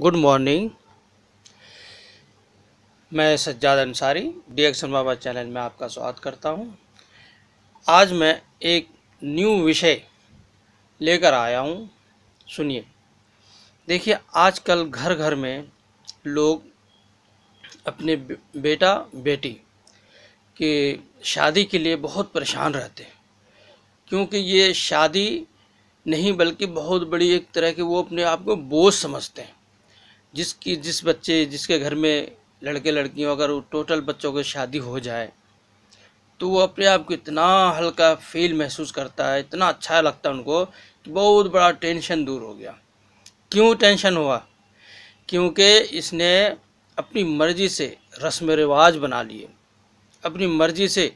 Good morning मैं Sajjad Ansari D action Baba channel में आपका स्वागत करता हूं। आज मैं एक न्यू विषय लेकर आया हूं। सुनिए देखिए आजकल घर घर में लोग अपने बेटा बेटी की शादी के लिए बहुत परेशान रहते हैं क्योंकि ये शादी नहीं बल्कि बहुत बड़ी एक तरह के वो अपने आप को बोझ समझते हैं जिसकी जिस बच्चे जिसके घर में लड़के लड़कियों अगर टोटल बच्चों की शादी हो जाए तो वो अपने आप को इतना हल्का फील महसूस करता है इतना अच्छा लगता है उनको कि बहुत बड़ा टेंशन दूर हो गया क्यों टेंशन हुआ क्योंकि इसने अपनी मर्ज़ी से रस्म रिवाज बना लिए अपनी मर्ज़ी से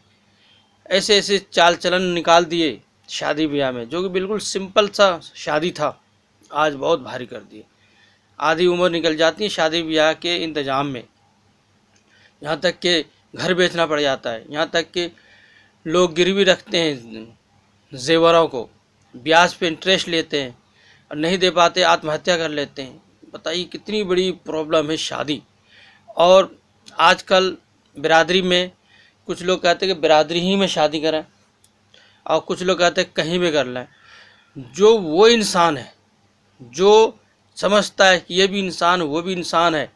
ऐसे ऐसे चाल चलन निकाल दिए शादी ब्याह में जो कि बिल्कुल सिंपल सा शादी था आज बहुत भारी कर दिए आधी उम्र निकल जाती है शादी ब्याह के इंतज़ाम में यहाँ तक कि घर बेचना पड़ जाता है यहाँ तक कि लोग गिरवी रखते हैं जेवरों को ब्याज पे इंटरेस्ट लेते हैं और नहीं दे पाते आत्महत्या कर लेते हैं बताइए कितनी बड़ी प्रॉब्लम है शादी और आजकल बिरादरी में कुछ लोग कहते हैं कि बिरादरी ही में शादी करें और कुछ लोग कहते हैं कहीं भी कर लें जो वो इंसान है जो समझता है कि ये भी इंसान वो भी इंसान है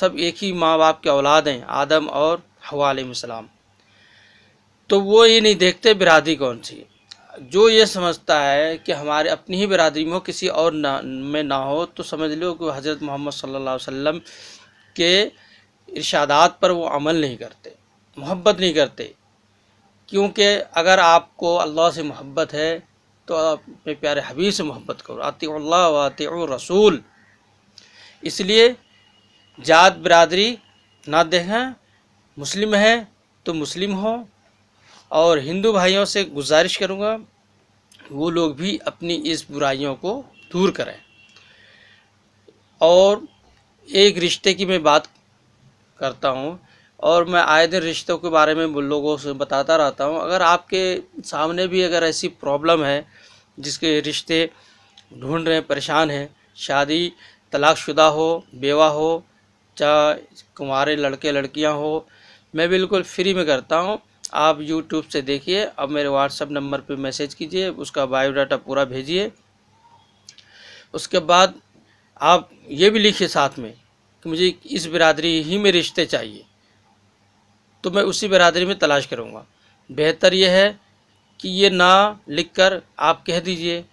सब एक ही माँ बाप के औलाद हैं आदम और हवालम तो वो ये नहीं देखते बिरादरी कौन सी जो ये समझता है कि हमारे अपनी ही बिरादरी में हो किसी और ना में ना हो तो समझ लो कि हज़रत मोहम्मद सल्ला वम के इर्शादात पर वो अमल नहीं करते मोहब्बत नहीं करते क्योंकि अगर आपको अल्लाह से मोहब्बत है तो आप अपने प्यारे हबीब से मोहब्बत करो आती वात रसूल इसलिए जात बरदरी ना देखें मुस्लिम है तो मुस्लिम हो और हिंदू भाइयों से गुजारिश करूँगा वो लोग भी अपनी इस बुराइयों को दूर करें और एक रिश्ते की मैं बात करता हूँ और मैं आए दिन रिश्तों के बारे में लोगों से बताता रहता हूँ अगर आपके सामने भी अगर ऐसी प्रॉब्लम है जिसके रिश्ते ढूंढ रहे हैं परेशान हैं शादी तलाकशुदा हो बेवा हो चाहे कुंवारे लड़के लड़कियाँ हो मैं बिल्कुल फ्री में करता हूँ आप यूट्यूब से देखिए अब मेरे व्हाट्सअप नंबर पर मैसेज कीजिए उसका बायोडाटा पूरा भेजिए उसके बाद आप ये भी लिखिए साथ में कि मुझे इस बिरादरी ही में रिश्ते चाहिए तो मैं उसी बरदरी में तलाश करूँगा बेहतर यह है कि ये ना लिख कर आप कह दीजिए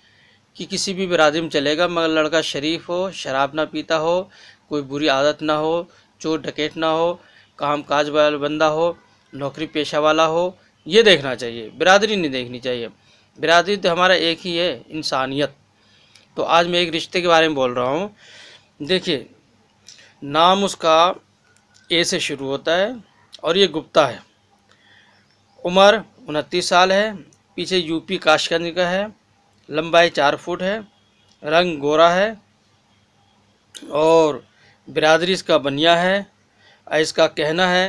कि किसी भी बरदरी में चलेगा मगर लड़का शरीफ हो शराब ना पीता हो कोई बुरी आदत ना हो चोर डकेट ना हो काम काज वाला बंदा हो नौकरी पेशा वाला हो ये देखना चाहिए बिरादरी नहीं देखनी चाहिए बिरादरी तो हमारा एक ही है इंसानियत तो आज मैं एक रिश्ते के बारे में बोल रहा हूँ देखिए नाम उसका ए से शुरू होता है और ये गुप्ता है उम्र उनतीस साल है पीछे यूपी काशगंज का है लंबाई चार फुट है रंग गोरा है और बिरादरी इसका बनिया है इसका कहना है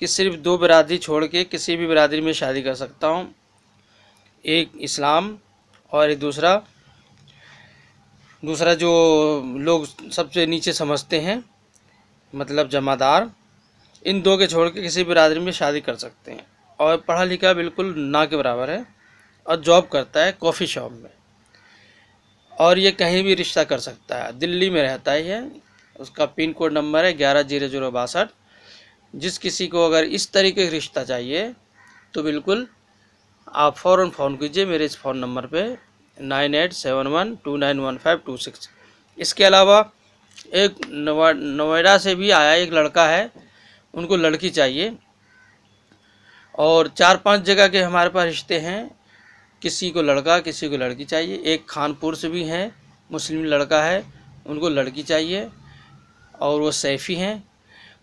कि सिर्फ दो बिरादरी छोड़ के किसी भी बिरादरी में शादी कर सकता हूँ एक इस्लाम और एक दूसरा दूसरा जो लोग सबसे नीचे समझते हैं मतलब जमादार इन दो के छोड़ के किसी बिरादरी में शादी कर सकते हैं और पढ़ा लिखा बिल्कुल ना के बराबर है और जॉब करता है कॉफ़ी शॉप में और ये कहीं भी रिश्ता कर सकता है दिल्ली में रहता ही है उसका पिन कोड नंबर है ग्यारह जीरो जीरो बासठ जिस किसी को अगर इस तरीके का रिश्ता चाहिए तो बिल्कुल आप फ़ौर फ़ोन कीजिए मेरे इस फ़ोन नंबर पे nine eight seven one two nine one five two six इसके अलावा एक नोएडा से भी आया एक लड़का है उनको लड़की चाहिए और चार पांच जगह के हमारे पास रिश्ते हैं किसी को लड़का किसी को लड़की चाहिए एक खानपुर से भी हैं मुस्लिम लड़का है उनको लड़की चाहिए और वो सैफ़ी हैं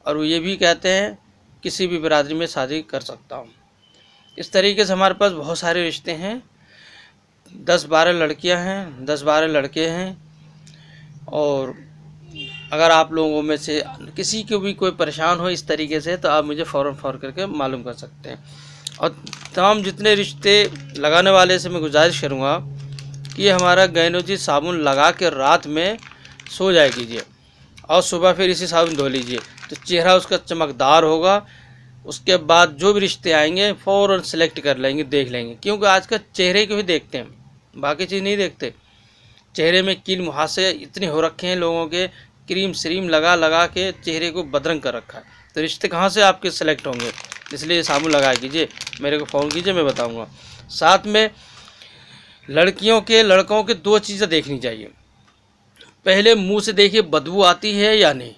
और वो ये भी कहते हैं किसी भी बरदरी में शादी कर सकता हूँ इस तरीके से हमारे पास बहुत सारे रिश्ते हैं दस बारह लड़कियाँ हैं दस बारह लड़के हैं और अगर आप लोगों में से किसी को भी कोई परेशान हो इस तरीके से तो आप मुझे फ़ौर फ़ौर करके मालूम कर सकते हैं और तमाम जितने रिश्ते लगाने वाले से मैं गुजारिश करूँगा कि हमारा गैनोजी साबुन लगा के रात में सो जाए कीजिए और सुबह फिर इसी साबुन धो लीजिए तो चेहरा उसका चमकदार होगा उसके बाद जो भी रिश्ते आएंगे फ़ौर सेलेक्ट कर लेंगे देख लेंगे क्योंकि आजकल चेहरे को ही देखते हैं बाकी चीज़ नहीं देखते चेहरे में किन मुहासे इतने हो रखे हैं लोगों के क्रीम श्रीम लगा लगा के चेहरे को बदरंग कर रखा है तो रिश्ते कहाँ से आपके सेलेक्ट होंगे इसलिए साबुन लगा कीजिए मेरे को फ़ोन कीजिए मैं बताऊँगा साथ में लड़कियों के लड़कों के दो चीज़ें देखनी चाहिए पहले मुंह से देखिए बदबू आती है या नहीं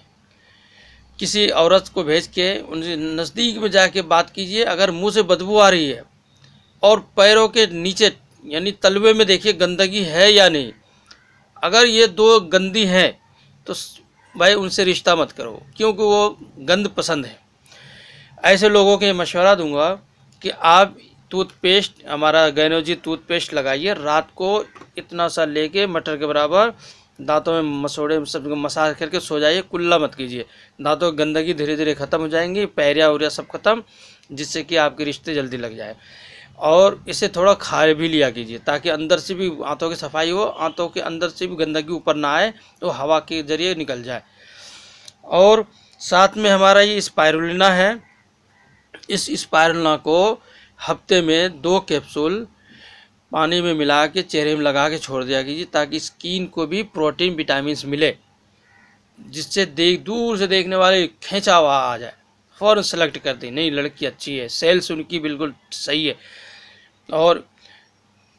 किसी औरत को भेज के उनसे नज़दीक में जाके बात कीजिए अगर मुंह से बदबू आ रही है और पैरों के नीचे यानी तलवे में देखिए गंदगी है या नहीं अगर ये दो गंदी हैं तो भाई उनसे रिश्ता मत करो क्योंकि वो गंद पसंद है ऐसे लोगों के मशवरा दूंगा कि आप टूथपेस्ट हमारा गैनोजी टूथपेस्ट लगाइए रात को इतना सा लेके मटर के बराबर दांतों में मसोड़े सब मसाज करके सो जाइए कुल्ला मत कीजिए दांतों की गंदगी धीरे धीरे ख़त्म हो जाएंगी पैरिया उरिया सब ख़त्म जिससे कि आपके रिश्ते जल्दी लग जाए और इसे थोड़ा खा भी लिया कीजिए ताकि अंदर से भी आंतों की सफाई हो आंतों के अंदर से भी गंदगी ऊपर ना आए तो हवा के ज़रिए निकल जाए और साथ में हमारा ये स्पायरुलिना है इस स्पायरुलिना को हफ्ते में दो कैप्सूल पानी में मिला के चेहरे में लगा के छोड़ दिया कीजिए ताकि स्किन को भी प्रोटीन विटामिन मिले जिससे देख दूर से देखने वाले खींचा हुआ आ जाए फ़ौरन सेलेक्ट कर दी नहीं लड़की अच्छी है सेल्स उनकी बिल्कुल सही है और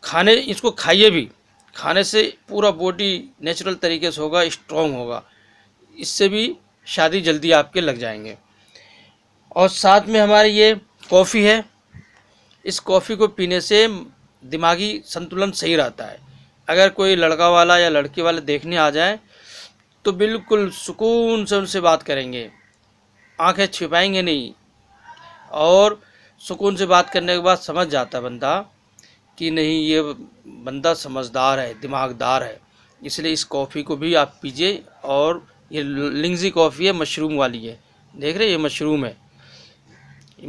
खाने इसको खाइए भी खाने से पूरा बॉडी नेचुरल तरीके से होगा स्ट्रॉन्ग होगा इससे भी शादी जल्दी आपके लग जाएंगे और साथ में हमारे ये कॉफ़ी है इस कॉफ़ी को पीने से दिमागी संतुलन सही रहता है अगर कोई लड़का वाला या लड़की वाला देखने आ जाए तो बिल्कुल सुकून से उनसे बात करेंगे आंखें छिपाएंगे नहीं और सुकून से बात करने के बाद समझ जाता है बंदा कि नहीं ये बंदा समझदार है दिमागदार है इसलिए इस कॉफ़ी को भी आप पीजिए और ये लिंगजी कॉफ़ी है मशरूम वाली है देख रहे हैं ये मशरूम है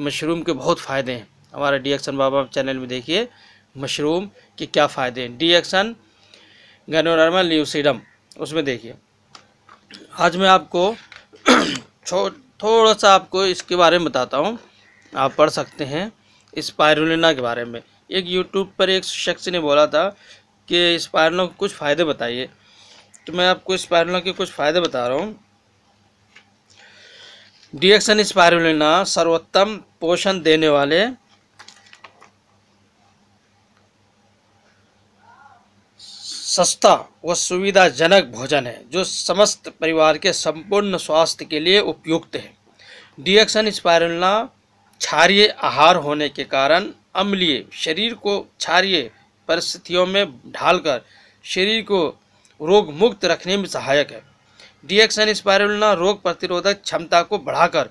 मशरूम के बहुत फ़ायदे हैं हमारे डी एक्सन बाबा चैनल में देखिए मशरूम के क्या फ़ायदे हैं डी एक्सन गनोरमा ल्यूसीडम उसमें देखिए आज मैं आपको थोड़ा सा आपको इसके बारे में बताता हूँ आप पढ़ सकते हैं स्पायरुलिना के बारे में एक यूट्यूब पर एक शख्स ने बोला था कि स्पायरुलिना के कुछ फ़ायदे बताइए तो मैं आपको स्पायरुलिना के कुछ फ़ायदे बता रहा हूँ डिएक्सन स्पायरुलिना सर्वोत्तम पोषण देने वाले सस्ता व सुविधाजनक भोजन है जो समस्त परिवार के संपूर्ण स्वास्थ्य के लिए उपयुक्त है डिएक्शन स्पायरुलना क्षारिय आहार होने के कारण अम्लीय शरीर को क्षारिय परिस्थितियों में ढालकर शरीर को रोग मुक्त रखने में सहायक है डीएक्सन स्पायरुलना रोग प्रतिरोधक क्षमता को बढ़ाकर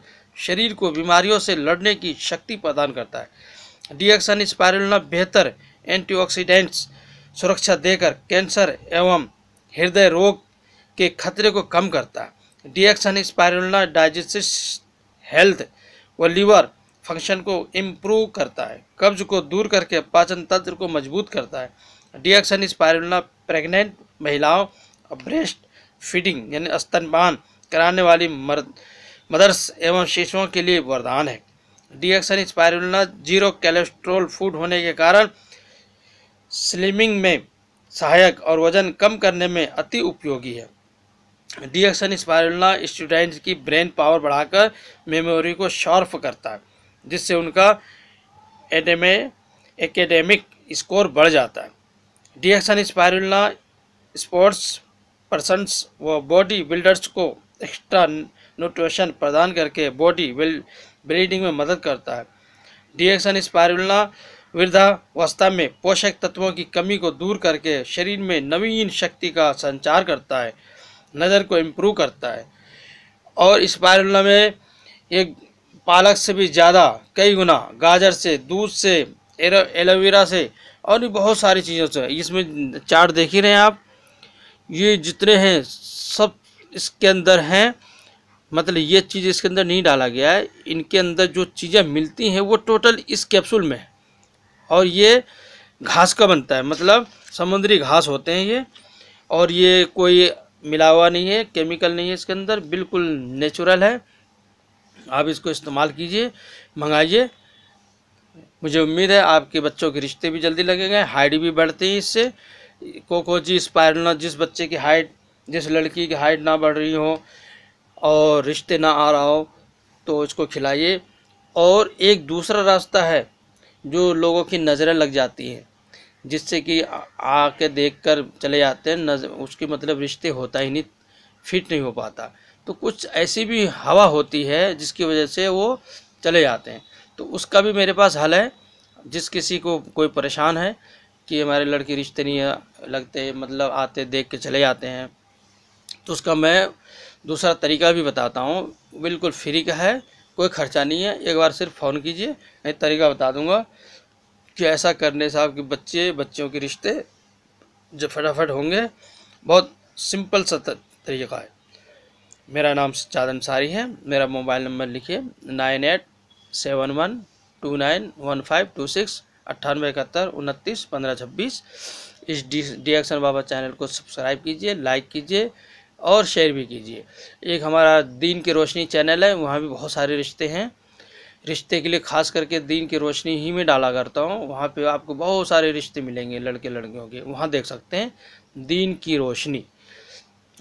शरीर को बीमारियों से लड़ने की शक्ति प्रदान करता है डीएक्सन स्पायरुलना बेहतर एंटीऑक्सीडेंट्स सुरक्षा देकर कैंसर एवं हृदय रोग के खतरे को कम करता है डीएक्सन स्पायरुलना डाइजेस्टिव हेल्थ व लीवर फंक्शन को इम्प्रूव करता है कब्ज को दूर करके पाचन तंत्र को मजबूत करता है डिएक्शन स्पायरुलना प्रेग्नेंट महिलाओं और ब्रेस्ट फीडिंग यानी स्तनपान कराने वाली मर्द मदर्स एवं शिशुओं के लिए वरदान है D action spirulina zero cholesterol food होने के कारण स्लिमिंग में सहायक और वजन कम करने में अति उपयोगी है डिएक्शन स्पायरुला स्पायरुलना स्टूडेंट्स की ब्रेन पावर बढ़ाकर मेमोरी को शॉर्फ करता है जिससे उनका एडेमे एकेडेमिक स्कोर बढ़ जाता है डिएक्शन स्पायरुलना स्पोर्ट्स पर्सनस व बॉडी बिल्डर्स को एक्स्ट्रा न्यूट्रिशन प्रदान करके बॉडी बिल्ड ब्रीडिंग में मदद करता है डिएक्शन स्पायरुलना वृद्धावस्था में पोषक तत्वों की कमी को दूर करके शरीर में नवीन शक्ति का संचार करता है नज़र को इम्प्रूव करता है और स्पायरुलना में एक पालक से भी ज़्यादा कई गुना गाजर से दूध से एलोवेरा से और भी बहुत सारी चीज़ों से इसमें चार्ट देख ही रहे हैं आप ये जितने हैं सब इसके अंदर हैं मतलब ये चीज़ इसके अंदर नहीं डाला गया है इनके अंदर जो चीज़ें मिलती हैं वो टोटल इस कैप्सूल में है और ये घास का बनता है मतलब समुद्री घास होते हैं ये और ये कोई मिलावा नहीं है केमिकल नहीं है इसके अंदर बिल्कुल नेचुरल है आप इसको इस्तेमाल कीजिए मंगाइए मुझे उम्मीद है आपके बच्चों के रिश्ते भी जल्दी लगेंगे हाइट भी बढ़ती है इससे कोको जी स्पायर जिस बच्चे की हाइट जिस लड़की की हाइट ना बढ़ रही हो और रिश्ते ना आ रहा हो तो इसको खिलाइए और एक दूसरा रास्ता है जो लोगों की नज़रें लग जाती हैं जिससे कि आके देखकर चले जाते हैं नज़र उसके मतलब रिश्ते होता ही नहीं फिट नहीं हो पाता तो कुछ ऐसी भी हवा होती है जिसकी वजह से वो चले जाते हैं तो उसका भी मेरे पास हल है जिस किसी को कोई परेशान है कि हमारे लड़के रिश्ते नहीं लगते मतलब आते देख के चले जाते हैं तो उसका मैं दूसरा तरीका भी बताता हूँ बिल्कुल फ्री का है कोई खर्चा नहीं है एक बार सिर्फ फ़ोन कीजिए मैं तरीका बता दूँगा कि ऐसा करने से आपके बच्चे बच्चों के रिश्ते जो फटाफट होंगे बहुत सिंपल सा तरीका है मेरा नाम सज्जाद अंसारी है मेरा मोबाइल नंबर लिखिए nine eight seven one two nine one five two six अट्ठानवे इकहत्तर उनतीस पंद्रह छब्बीस इस D D action Baba channel को सब्सक्राइब कीजिए लाइक कीजिए और शेयर भी कीजिए एक हमारा दीन की रोशनी चैनल है वहाँ भी बहुत सारे रिश्ते हैं रिश्ते के लिए खास करके दीन की रोशनी ही में डाला करता हूँ वहाँ पे आपको बहुत सारे रिश्ते मिलेंगे लड़के लड़कियों के वहाँ देख सकते हैं दीन की रोशनी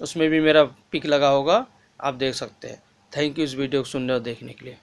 उसमें भी मेरा पिक लगा होगा आप देख सकते हैं थैंक यू इस वीडियो को सुनने और देखने के लिए